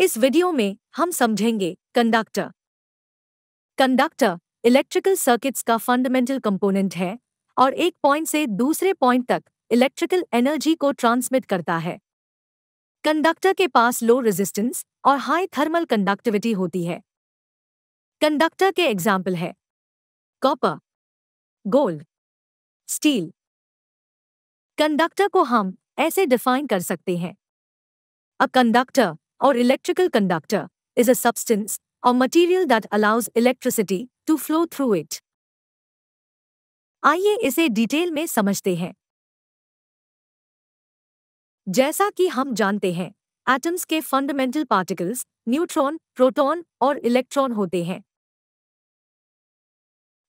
इस वीडियो में हम समझेंगे कंडक्टर कंडक्टर इलेक्ट्रिकल सर्किट्स का फंडामेंटल कंपोनेंट है और एक पॉइंट से दूसरे पॉइंट तक इलेक्ट्रिकल एनर्जी को ट्रांसमिट करता है कंडक्टर के पास लो रेजिस्टेंस और हाई थर्मल कंडक्टिविटी होती है कंडक्टर के एग्जाम्पल है कॉपर गोल्ड स्टील कंडक्टर को हम ऐसे डिफाइन कर सकते हैं a conductor or electrical conductor, is a substance or material that allows electricity to flow through it. आइए इसे डिटेल में समझते हैं जैसा कि हम जानते हैं एटम्स के फंडामेंटल पार्टिकल्स न्यूट्रॉन प्रोटॉन और इलेक्ट्रॉन होते हैं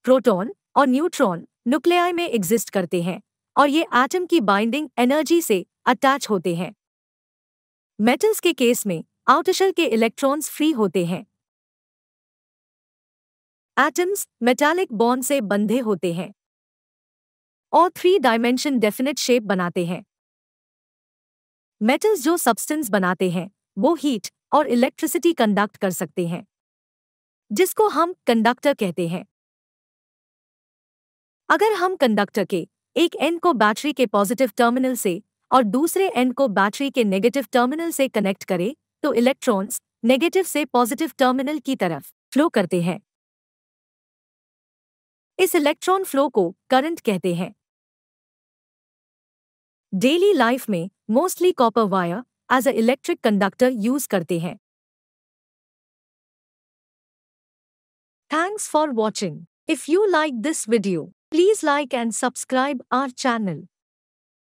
प्रोटॉन और न्यूट्रॉन न्यूक्लियाई में एग्जिस्ट करते हैं और ये एटम की बाइंडिंग एनर्जी से अटैच होते हैं मेटल्स के केस में आउटशल के इलेक्ट्रॉन्स फ्री होते हैं एटम्स मेटालिक बॉन्ड से बंधे होते हैं और थ्री डायमेंशन डेफिनेट शेप बनाते हैं मेटल्स जो सब्सटेंस बनाते हैं वो हीट और इलेक्ट्रिसिटी कंडक्ट कर सकते हैं जिसको हम कंडक्टर कहते हैं अगर हम कंडक्टर के एक एंड को बैटरी के पॉजिटिव टर्मिनल से और दूसरे एंड को बैटरी के नेगेटिव टर्मिनल से कनेक्ट करें तो इलेक्ट्रॉन्स नेगेटिव से पॉजिटिव टर्मिनल की तरफ फ्लो करते हैं इस इलेक्ट्रॉन फ्लो को करंट कहते हैं डेली लाइफ में mostly copper wire as a electric conductor use करते हैं thanks for watching if you like this video please like and subscribe our channel